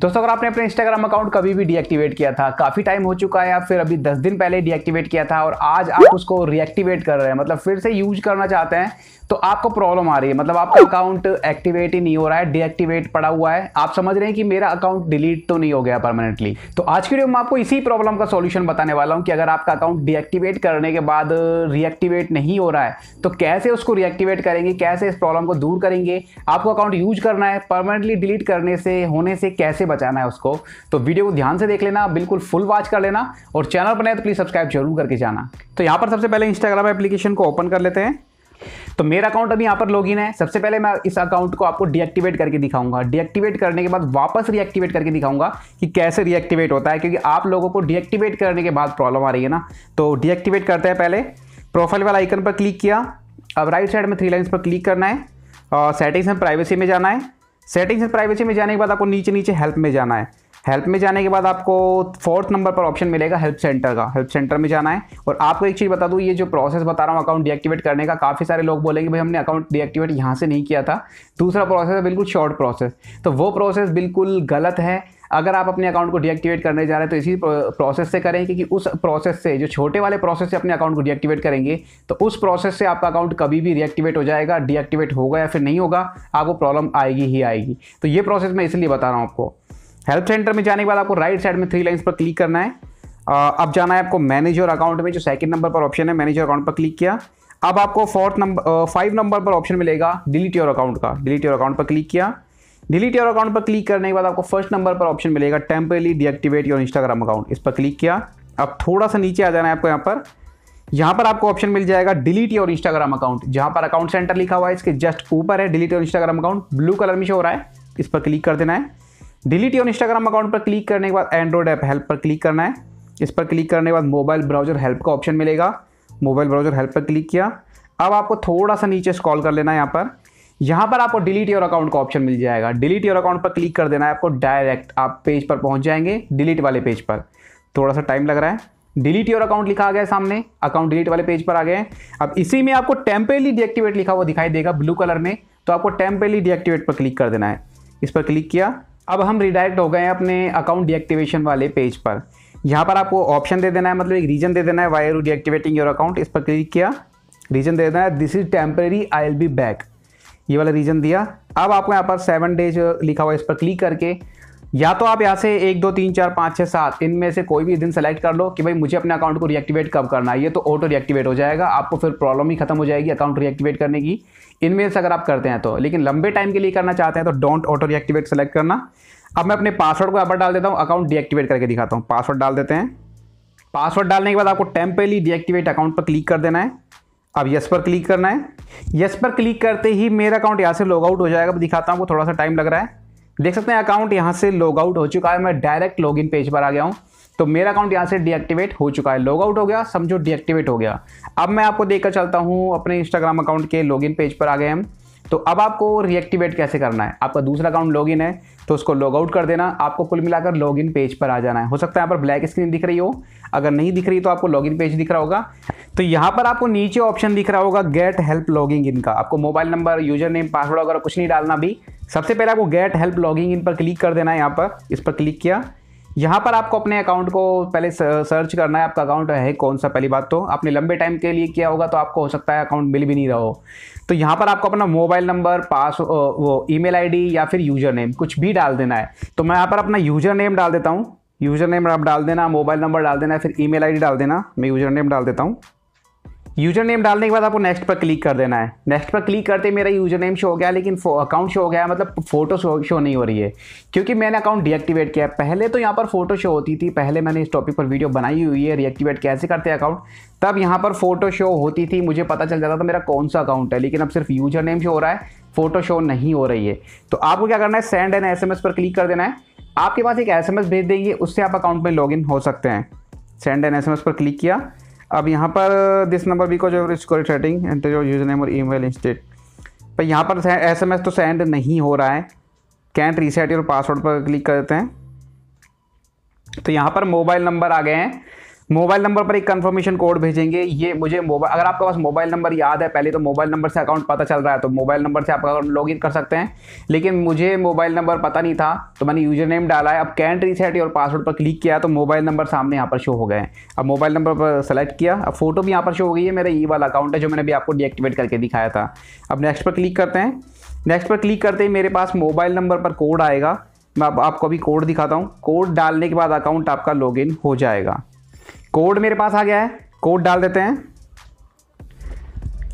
दोस्तों अगर आपने अपने इंस्टाग्राम अकाउंट कभी भी डीएक्टिवेट किया था काफी टाइम हो चुका है या फिर अभी 10 दिन पहले डीएक्टिवेट किया था और आज आप उसको रिएक्टिवेट कर रहे हैं मतलब फिर से यूज करना चाहते हैं तो आपको प्रॉब्लम आ रही है मतलब आपका अकाउंट एक्टिवेट ही नहीं हो रहा है डीएक्टिवेट पड़ा हुआ है आप समझ रहे हैं कि मेरा अकाउंट डिलीट तो नहीं हो गया परमानेंटली तो आज की वीडियो में आपको इसी प्रॉब्लम का सोल्यूशन बताने वाला हूँ कि अगर आपका अकाउंट डीएक्टिवेट करने के बाद रिएक्टिवेट नहीं हो रहा है तो कैसे उसको रिएक्टिवेट करेंगे कैसे इस प्रॉब्लम को दूर करेंगे आपको अकाउंट यूज करना है परमानेंटली डिलीट करने से होने से कैसे बचाना है उसको तो वीडियो को ध्यान से देख लेना बिल्कुल फुल वॉच कर लेना और चैनल बनाए तो प्लीज़ सब्सक्राइब जरूर करके जाना तो यहाँ पर सबसे पहले इंस्टाग्राम एप्लीकेशन को ओपन कर लेते हैं तो मेरा अकाउंट अभी यहाँ पर लॉग है सबसे पहले मैं इस अकाउंट को आपको डीएक्टिवेट करके दिखाऊंगा डीएक्टिवेट करने के बाद वापस रीएक्टिवेट करके दिखाऊंगा कि कैसे रीएक्टिवेट होता है क्योंकि आप लोगों को डीएक्टिवेट करने के बाद प्रॉब्लम आ रही है ना तो डीएक्टिवेट करते हैं पहले प्रोफाइल वाला आइकन पर क्लिक किया अब राइट साइड में थ्री लाइन्स पर क्लिक करना है सेटिंग्स में प्राइवेसी में जाना है सेटिंग्स एंड प्राइवेसी में जाने के बाद आपको नीचे नीचे हेल्प में जाना है हेल्प में जाने के बाद आपको फोर्थ नंबर पर ऑप्शन मिलेगा हेल्प सेंटर का हेल्प सेंटर में जाना है और आपको एक चीज़ बता दूँ ये जो प्रोसेस बता रहा हूँ अकाउंट डीएक्टिवेट करने का काफ़ी सारे लोग बोलेंगे भाई हमने अकाउंट डीएक्टिवेट यहाँ से नहीं किया था दूसरा प्रोसेस है बिल्कुल शॉर्ट प्रोसेस तो वो प्रोसेस बिल्कुल गलत है अगर आप अपने अकाउंट को डीएक्टिवेट करने जा रहे हैं तो इसी प्रोसेस से करें क्योंकि उस प्रोसेस से जो छोटे वाले प्रोसेस से अपने अकाउंट को डीएक्टिवेट करेंगे तो उस प्रोसेस से आपका अकाउंट कभी भी रिएक्टिवेट हो जाएगा डीएक्टिवेट होगा या फिर नहीं होगा आपको प्रॉब्लम आएगी ही आएगी तो ये प्रोसेस मैं इसलिए बता रहा हूँ आपको हेल्प सेंटर में जाने के बाद आपको राइट साइड में थ्री लाइन्स पर क्लिक करना है अब जाना है आपको मैनेज योर अकाउंट में जो सेकंड नंबर पर ऑप्शन है मैनेज योर अकाउंट पर क्लिक किया अब आपको फोर्थ नंबर फाइव नंबर पर ऑप्शन मिलेगा डिलीट योर अकाउंट का डिलीट योर अकाउंट पर क्लिक किया डिलीट योर अकाउंट पर क्लिक करने के बाद आपको फर्स्ट नंबर पर ऑप्शन मिलेगा temporarily deactivate your Instagram account इस पर क्लिक किया अब थोड़ा सा नीचे आ जाना है आपको यहाँ पर यहाँ पर आपको ऑप्शन मिल जाएगा डिलीट योर इंस्टाग्राम अकाउंट जहाँ पर अकाउंट सेंटर लिखा हुआ है इसके जस्ट ऊपर है delete your Instagram account blue colour में शो हो रहा है इस पर क्लिक कर देना है डिलीट योर इंस्टाग्राम अकाउंट पर क्लिक करने के बाद एंड्रॉइड ऐप हेल्प पर क्लिक करना है इस पर क्लिक करने के बाद मोबाइल ब्राउजर हेल्प का ऑप्शन मिलेगा मोबाइल ब्राउजर हेल्प पर क्लिक किया अब आपको थोड़ा सा नीचे स्कॉल कर लेना है यहाँ पर यहाँ पर आपको डिलीट योर अकाउंट का ऑप्शन मिल जाएगा डिलीट योर अकाउंट पर क्लिक कर देना है आपको डायरेक्ट आप पेज पर पहुंच जाएंगे डिलीट वाले पेज पर थोड़ा सा टाइम लग रहा है डिलीट योर अकाउंट लिखा आ गया सामने अकाउंट डिलीट वाले पेज पर आ गए अब इसी में आपको टेम्परेली डीएक्टिवेट लिखा हुआ दिखाई देगा ब्लू कलर में तो आपको टेम्परेली डीएक्टिवेट पर क्लिक कर देना है इस पर क्लिक किया अब हम रिडायरेक्ट हो गए हैं अपने अकाउंट डीएक्टिवेशन वाले पेज पर यहाँ पर आपको ऑप्शन दे देना है मतलब एक रीजन दे देना है why are deactivating your account इस पर क्लिक किया रीजन दे देना है this is temporary I'll be back ये वाला रीजन दिया अब आपको यहाँ पर सेवन डेज लिखा हुआ इस पर क्लिक करके या तो आप यहाँ से एक दो तीन चार पाँच छः सात इनमें से कोई भी दिन सेलेक्ट कर लो कि भाई मुझे अपने अकाउंट को रिएक्टिवेट कब करना है ये तो ऑटो रिएक्टिवेट हो जाएगा आपको फिर प्रॉब्लम ही खत्म हो जाएगी अकाउंट रिएक्टिवेट करने की इनमें से अगर आप करते हैं तो लेकिन लंबे टाइम के लिए करना चाहते हैं तो डोंट ऑटो रिएक्टिवेट सेलेक्ट करना अब मैं अपने पासवर्ड को यहाँ पर डाल देता हूँ अकाउंट डीएक्टिवेट करके दिखाता हूँ पासवर्ड डाल देते हैं पासवर्ड डालने के बाद आपको टेम्परेली डीएक्टिवेट अकाउंट पर क्लिक कर देना है अब यस पर क्लिक करना है यस पर क्लिक करते ही मेरा अकाउंट यहाँ से लॉग आउट हो जाएगा मैं दिखाता हूँ वो थोड़ा सा टाइम लग रहा है देख सकते हैं अकाउंट यहाँ से लॉग आउट हो चुका है मैं डायरेक्ट इन पेज पर आ गया हूँ तो मेरा अकाउंट यहाँ से डीएक्टिवेट हो चुका है लॉग आउट हो गया समझो डीएक्टिवेट हो गया अब मैं आपको देखकर चलता हूँ अपने इंस्टाग्राम अकाउंट के लॉग पेज पर आ गए हम तो अब आपको रिएक्टिवेट कैसे करना है आपका दूसरा अकाउंट लॉगिन है तो उसको लॉग आउट कर देना आपको कुल मिलाकर लॉगिन पेज पर आ जाना है हो सकता है यहाँ पर ब्लैक स्क्रीन दिख रही हो अगर नहीं दिख रही तो आपको लॉगिन पेज दिख रहा होगा तो यहाँ पर आपको नीचे ऑप्शन दिख रहा होगा गेट हेल्प लॉगिंग इन का आपको mobile number user name password वगैरह कुछ नहीं डालना भी सबसे पहले आपको गेट हेल्प लॉगिंग इन पर क्लिक कर देना है यहाँ पर इस पर क्लिक किया यहाँ पर आपको अपने अकाउंट को पहले सर्च करना है आपका अकाउंट है कौन सा पहली बात तो आपने लंबे टाइम के लिए किया होगा तो आपको हो सकता है अकाउंट मिल भी नहीं रहा हो तो यहाँ पर आपको अपना मोबाइल नंबर पास वो ईमेल आईडी या फिर यूज़र नेम कुछ भी डाल देना है तो मैं यहाँ पर अपना यूज़र नेम डाल देता हूँ यूज़र नेम आप डाल देना मोबाइल नंबर डाल देना फिर ई मेल डाल देना मैं यूज़र नेम डाल देता हूँ यूजर नेम डालने के बाद आपको नेक्स्ट पर क्लिक कर देना है नेक्स्ट पर क्लिक करते मेरा यूजर नेम शो हो गया लेकिन अकाउंट शो हो गया मतलब फोटो शो शो नहीं हो रही है क्योंकि मैंने अकाउंट डीएक्टिवेट किया है पहले तो यहाँ पर फोटो शो होती थी पहले मैंने इस टॉपिक पर वीडियो बनाई हुई है रिएक्टिवेट कैसे करते हैं अकाउंट तब यहाँ पर फोटो शो होती थी मुझे पता चल जाता था मेरा कौन सा अकाउंट है लेकिन अब सिर्फ यूजर नेम शो हो रहा है फोटो शो नहीं हो रही है तो आपको क्या करना है सेंड एन एस पर क्लिक कर देना है आपके पास एक एस भेज देंगे उससे आप अकाउंट में लॉग हो सकते हैं सेंड एन एस पर क्लिक किया अब यहाँ पर this number because of its correct setting enter your user name और ई मेल इंस्टेट पर यहाँ पर एस एम एस तो सेंड नहीं हो रहा है कैंट रीसेट योर पासवर्ड पर क्लिक करते हैं तो यहाँ पर मोबाइल नंबर आ गए हैं मोबाइल नंबर पर एक कंफर्मेशन कोड भेजेंगे ये मुझे मोबाइल अगर आपके पास मोबाइल नंबर याद है पहले तो मोबाइल नंबर से अकाउंट पता चल रहा है तो मोबाइल नंबर से आप अकाउंट लॉग कर सकते हैं लेकिन मुझे मोबाइल नंबर पता नहीं था तो मैंने यूजर नेम डाला है अब कैंट रीसेट और पासवर्ड पर क्लिक किया तो मोबाइल नंबर सामने यहाँ पर शो हो गए हैं अब मोबाइल नंबर पर सेलेक्ट किया अब फोटो भी यहाँ पर शो हो गई है मेरा ई वाला अकाउंट है जो मैंने अभी आपको डीएक्टिवेट करके दिखाया था अब नेक्स्ट पर क्लिक करते हैं नेक्स्ट पर क्लिक करते ही मेरे पास मोबाइल नंबर पर कोड आएगा मैं आपको अभी कोड दिखाता हूँ कोड डालने के बाद अकाउंट आपका इन हो जाएगा कोड मेरे पास आ गया है कोड डाल देते हैं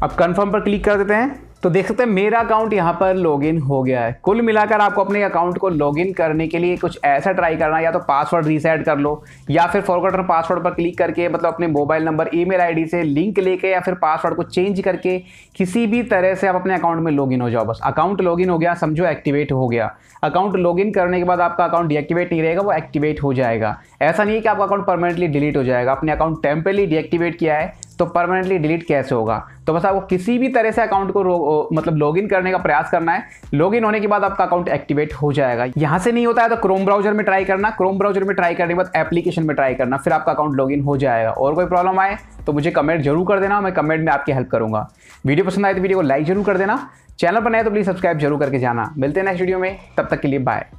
अब कंफर्म पर क्लिक कर देते हैं तो देख सकते हैं मेरा अकाउंट यहाँ पर लॉगिन हो गया है कुल मिलाकर आपको अपने अकाउंट को लॉगिन करने के लिए कुछ ऐसा ट्राई करना या तो पासवर्ड रीसेट कर लो या फिर फॉरगॉटन पासवर्ड पर क्लिक करके मतलब अपने मोबाइल नंबर ईमेल आईडी से लिंक लेके या फिर पासवर्ड को चेंज करके किसी भी तरह से आप अपने अकाउंट में लॉगिन हो जाओ बस अकाउंट लॉगिन हो गया समझो एक्टिवेट हो गया अकाउंट लॉगिन करने के बाद आपका अकाउंट डीएक्टिवेट नहीं रहेगा वो एक्टिवेट हो जाएगा ऐसा नहीं है कि आपका अकाउंट परमानेंटली डिलीट हो जाएगा अपने अकाउंट टेम्परेली डीएक्टिवेट किया है तो परमानेंटली डिलीट कैसे होगा तो बस आपको किसी भी तरह से अकाउंट को मतलब लॉगिन करने का प्रयास करना है लॉगिन होने के बाद आपका अकाउंट एक्टिवेट हो जाएगा यहाँ से नहीं होता है तो क्रोम ब्राउजर में ट्राई करना क्रोम ब्राउजर में ट्राई करने के बाद एप्लीकेशन में ट्राई करना फिर आपका अकाउंट लॉगिन हो जाएगा और कोई प्रॉब्लम आए तो मुझे कमेंट जरूर कर देना मैं कमेंट में आपकी हेल्प करूँगा वीडियो पसंद आए तो वीडियो को लाइक जरूर कर देना चैनल पर नए तो प्लीज़ सब्सक्राइब जरूर करके जाना मिलते हैं नेक्स्ट वीडियो में तब तक के लिए बाय